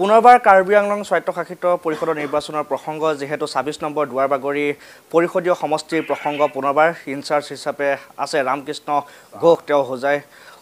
পুনৰবাৰ কাৰ্বি আংলং স্বায়ত্তশাসিত পৰিষদৰ নিৰ্বাচনৰ প্ৰসংগ যিহেতু ছাব্বিছ নম্বৰ দুৱাৰ বাগৰি পৰিষদীয় সমষ্টিৰ প্ৰসংগ পুনৰবাৰ ইনচাৰ্জ হিচাপে আছে ৰামকৃষ্ণ ঘোষ তেওঁ হোজাই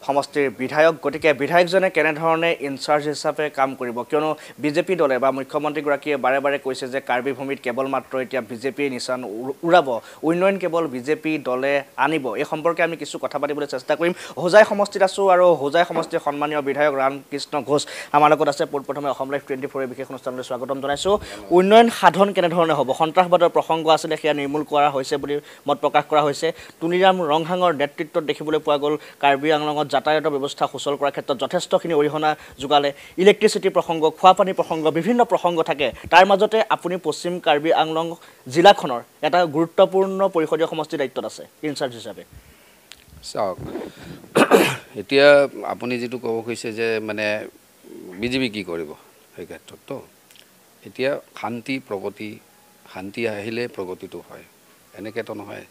সমষ্টিৰ বিধায়ক গতিকে বিধায়কজনে কেনেধৰণে ইনচাৰ্জ হিচাপে কাম কৰিব কিয়নো বিজেপি দলে বা মুখ্যমন্ত্ৰীগৰাকীয়ে বাৰে বাৰে কৈছে যে কাৰ্বি ভূমিত কেৱল মাত্ৰ এতিয়া বিজেপিয়ে নিচান উৰাব উন্নয়ন কেৱল বিজেপি দলে আনিব এই সম্পৰ্কে আমি কিছু কথা পাতিবলৈ চেষ্টা কৰিম হোজাই সমষ্টিত আছোঁ আৰু হোজাই সমষ্টিৰ সন্মানীয় বিধায়ক ৰামকৃষ্ণ ঘোষ আমাৰ লগত আছে পোনপ্ৰথমে অসম লাইফ টুৱেণ্টি ফ'ৰে বিশেষ অনুষ্ঠানলৈ স্বাগতম জনাইছোঁ উন্নয়ন সাধন কেনেধৰণে হ'ব সন্ত্ৰাসবাদৰ প্ৰসংগ আছিলে সেয়া নিৰ্মূল কৰা হৈছে বুলি মত প্ৰকাশ কৰা হৈছে টুনিৰাম ৰংহাঙৰ নেতৃত্বত দেখিবলৈ পোৱা গ'ল কাৰ্বি আংলঙত যাতায়াতৰ ব্যৱস্থা সুচল কৰাৰ ক্ষেত্ৰত যথেষ্টখিনি অৰিহণা যোগালে ইলেক্ট্ৰিচিটি প্ৰসংগ খোৱাপানী প্ৰসংগ বিভিন্ন প্ৰসংগ থাকে তাৰ মাজতে আপুনি পশ্চিম কাৰ্বি আংলং জিলাখনৰ এটা গুৰুত্বপূৰ্ণ পৰিষদীয় সমষ্টিৰ দায়িত্বত আছে ইনচাৰ্জ হিচাপে চাওক এতিয়া আপুনি যিটো ক'ব খুজিছে যে মানে বিজেপি কি কৰিব সেই ক্ষেত্ৰততো এতিয়া শান্তি প্ৰগতি শান্তি আহিলে প্ৰগতিটো হয় এনেকৈতো নহয়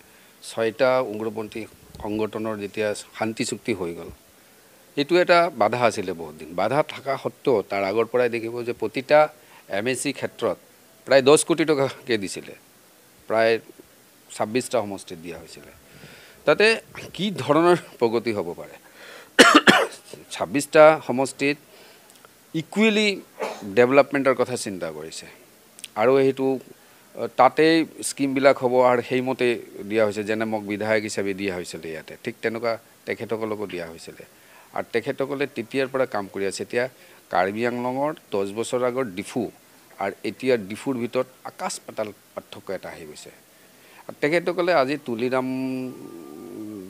ছয়টা উগ্ৰপন্থী সংগঠনৰ যেতিয়া শান্তি চুক্তি হৈ গ'ল এইটো এটা বাধা আছিলে বহুত দিন বাধা থকা সত্ত্বেও তাৰ আগৰ পৰাই দেখিব যে প্ৰতিটা এম এ চি ক্ষেত্ৰত প্ৰায় দহ কোটি টকাকৈ দিছিলে প্ৰায় ছাব্বিছটা সমষ্টিত দিয়া হৈছিলে তাতে কি ধৰণৰ প্ৰগতি হ'ব পাৰে ছাব্বিছটা সমষ্টিত ইকুৱেলি ডেভেলপমেণ্টৰ কথা চিন্তা কৰিছে আৰু সেইটো তাতেই স্কিমবিলাক হ'ব আৰু সেইমতে দিয়া হৈছে যেনে মোক বিধায়ক হিচাপে দিয়া হৈছিলে ইয়াতে ঠিক তেনেকুৱা তেখেতসকলকো দিয়া হৈছিলে আৰু তেখেতসকলে তেতিয়াৰ পৰা কাম কৰি আছে এতিয়া কাৰ্বি আংলঙৰ দহ বছৰ আগৰ ডিফু আৰু এতিয়া ডিফুৰ ভিতৰত আকাশ পাতাল পাৰ্থক্য এটা আহি গৈছে আৰু তেখেতসকলে আজি তুলিৰাম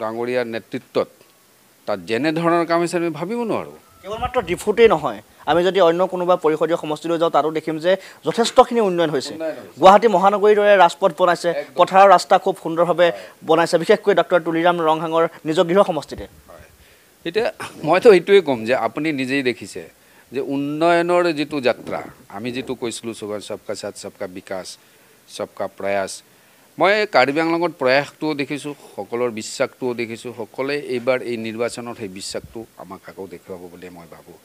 ডাঙৰীয়াৰ নেতৃত্বত তাত যেনেধৰণৰ কাম হৈছে আমি ভাবিব নোৱাৰোঁ কেৱল মাত্ৰ ডিফুতেই নহয় আমি যদি অন্য কোনোবা পৰিষদীয় সমষ্টিলৈ যাওঁ তাতো দেখিম যে যথেষ্টখিনি উন্নয়ন হৈছে গুৱাহাটী মহানগৰীৰ দৰে ৰাজপথ বনাইছে পথাৰৰ ৰাস্তা খুব সুন্দৰভাৱে বনাইছে বিশেষকৈ ডক্টৰ তুলিৰাম ৰংহাঙৰ নিজৰ গৃহ সমষ্টিতে এতিয়া মইতো এইটোৱে ক'ম যে আপুনি নিজেই দেখিছে যে উন্নয়নৰ যিটো যাত্ৰা আমি যিটো কৈছিলোঁ চবৰ চবকা চাত চবকা বিকাশ চবকা প্ৰয়াস মই কাৰ্বি আংলঙত প্ৰয়াসটোও দেখিছোঁ সকলৰ বিশ্বাসটোও দেখিছোঁ সকলোৱে এইবাৰ এই নিৰ্বাচনত সেই বিশ্বাসটো আমাক আকৌ দেখুৱাব বুলি মই ভাবোঁ